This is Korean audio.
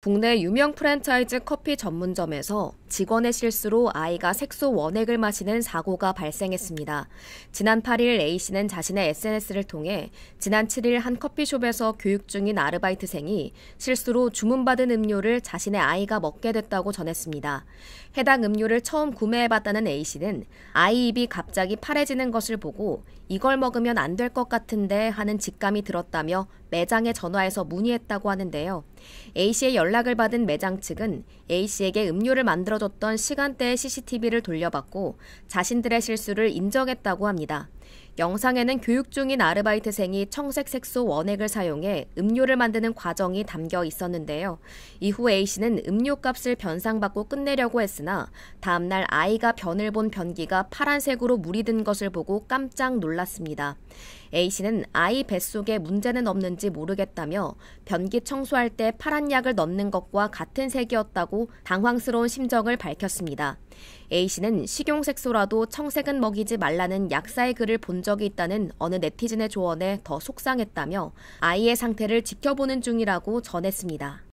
국내 유명 프랜차이즈 커피 전문점에서 직원의 실수로 아이가 색소 원액을 마시는 사고가 발생했습니다. 지난 8일 A씨는 자신의 SNS를 통해 지난 7일 한 커피숍에서 교육 중인 아르바이트생이 실수로 주문받은 음료를 자신의 아이가 먹게 됐다고 전했습니다. 해당 음료를 처음 구매해봤다는 A씨는 아이 입이 갑자기 파래지는 것을 보고 이걸 먹으면 안 될 것 같은데 하는 직감이 들었다며 매장에 전화해서 문의했다고 하는데요. A씨의 연락을 받은 매장 측은 A씨에게 음료를 만들어줬던 시간대의 CCTV를 돌려받고 자신들의 실수를 인정했다고 합니다. 영상에는 교육 중인 아르바이트생이 청색 색소 원액을 사용해 음료를 만드는 과정이 담겨 있었는데요. 이후 A씨는 음료값을 변상받고 끝내려고 했으나 다음날 아이가 변을 본 변기가 파란색으로 물이 든 것을 보고 깜짝 놀랐습니다. A씨는 아이 뱃속에 문제는 없는지 모르겠다며 변기 청소할 때 파란 약을 넣는 것과 같은 색이었다고 당황스러운 심정을 밝혔습니다. A씨는 식용색소라도 청색은 먹이지 말라는 약사의 글을 모습을 본 적이 있다는 어느 네티즌의 조언에 더 속상했다며 아이의 상태를 지켜보는 중이라고 전했습니다.